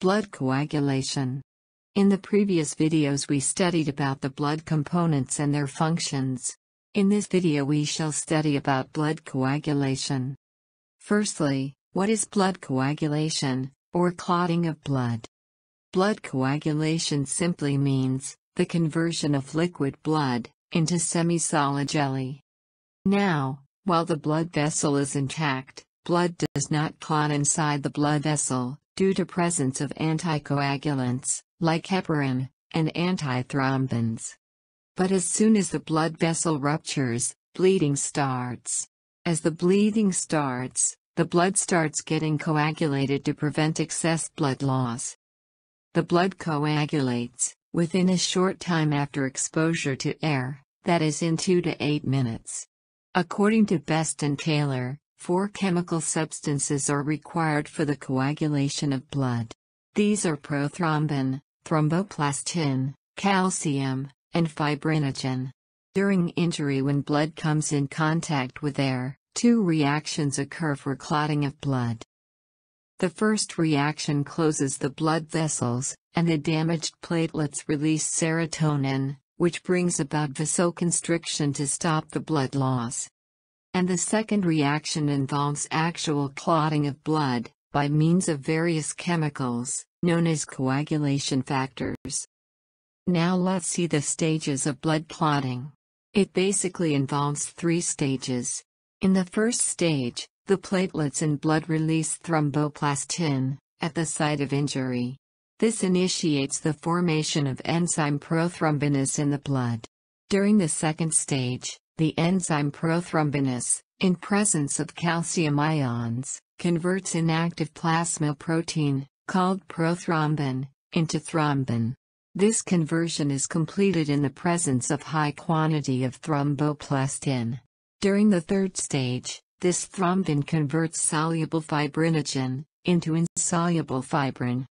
Blood coagulation. In the previous videos we studied about the blood components and their functions. In this video we shall study about blood coagulation. Firstly, what is blood coagulation, or clotting of blood? Blood coagulation simply means, the conversion of liquid blood, into semi-solid jelly. Now, while the blood vessel is intact, blood does not clot inside the blood vessel, due to presence of anticoagulants, like heparin, and antithrombins. But as soon as the blood vessel ruptures, bleeding starts. As the bleeding starts, the blood starts getting coagulated to prevent excess blood loss. The blood coagulates, within a short time after exposure to air, that is in 2 to 8 minutes. According to Best and Taylor, Four chemical substances are required for the coagulation of blood. These are prothrombin, thromboplastin, calcium, and fibrinogen. During injury when blood comes in contact with air, two reactions occur for clotting of blood. The first reaction closes the blood vessels, and the damaged platelets release serotonin, which brings about vasoconstriction to stop the blood loss and the second reaction involves actual clotting of blood, by means of various chemicals, known as coagulation factors. Now let's see the stages of blood clotting. It basically involves three stages. In the first stage, the platelets in blood release thromboplastin, at the site of injury. This initiates the formation of enzyme prothrombinase in the blood. During the second stage, the enzyme prothrombinase, in presence of calcium ions, converts inactive plasma protein, called prothrombin, into thrombin. This conversion is completed in the presence of high quantity of thromboplastin. During the third stage, this thrombin converts soluble fibrinogen into insoluble fibrin.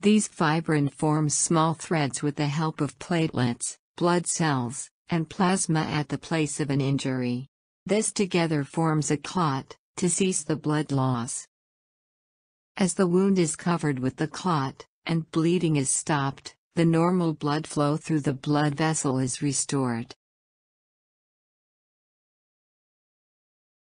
These fibrin forms small threads with the help of platelets, blood cells, and plasma at the place of an injury. This together forms a clot, to cease the blood loss. As the wound is covered with the clot, and bleeding is stopped, the normal blood flow through the blood vessel is restored.